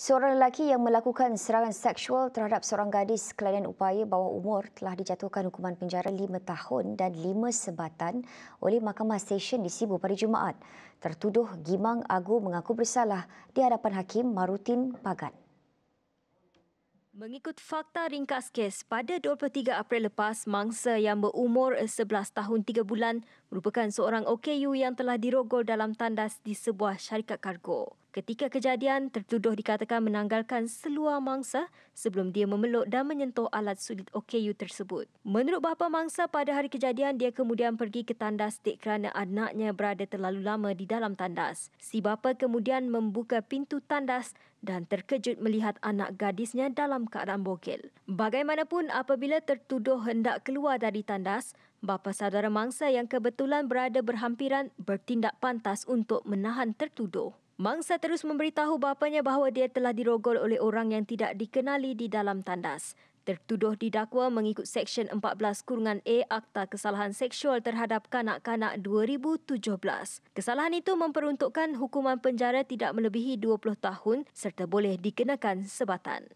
Seorang lelaki yang melakukan serangan seksual terhadap seorang gadis kelainan upaya bawah umur telah dijatuhkan hukuman penjara lima tahun dan lima sebatan oleh Mahkamah Stesen di Sibu pada Jumaat. Tertuduh Gimang Agu mengaku bersalah di hadapan Hakim Marutin Pagan. Mengikut fakta ringkas kes, pada 23 April lepas, mangsa yang berumur 11 tahun 3 bulan merupakan seorang OKU yang telah dirogol dalam tandas di sebuah syarikat kargo. Ketika kejadian, tertuduh dikatakan menanggalkan seluar mangsa sebelum dia memeluk dan menyentuh alat sulit OKU tersebut. Menurut bapa mangsa, pada hari kejadian, dia kemudian pergi ke tandas dek kerana anaknya berada terlalu lama di dalam tandas. Si bapa kemudian membuka pintu tandas dan terkejut melihat anak gadisnya dalam keadaan bokel. Bagaimanapun, apabila tertuduh hendak keluar dari tandas, bapa saudara mangsa yang kebetulan berada berhampiran bertindak pantas untuk menahan tertuduh. Mangsa terus memberitahu bapanya bahawa dia telah dirogol oleh orang yang tidak dikenali di dalam tandas. Tertuduh didakwa mengikut Seksyen 14 Kurungan A Akta Kesalahan Seksual terhadap Kanak-Kanak 2017. Kesalahan itu memperuntukkan hukuman penjara tidak melebihi 20 tahun serta boleh dikenakan sebatan.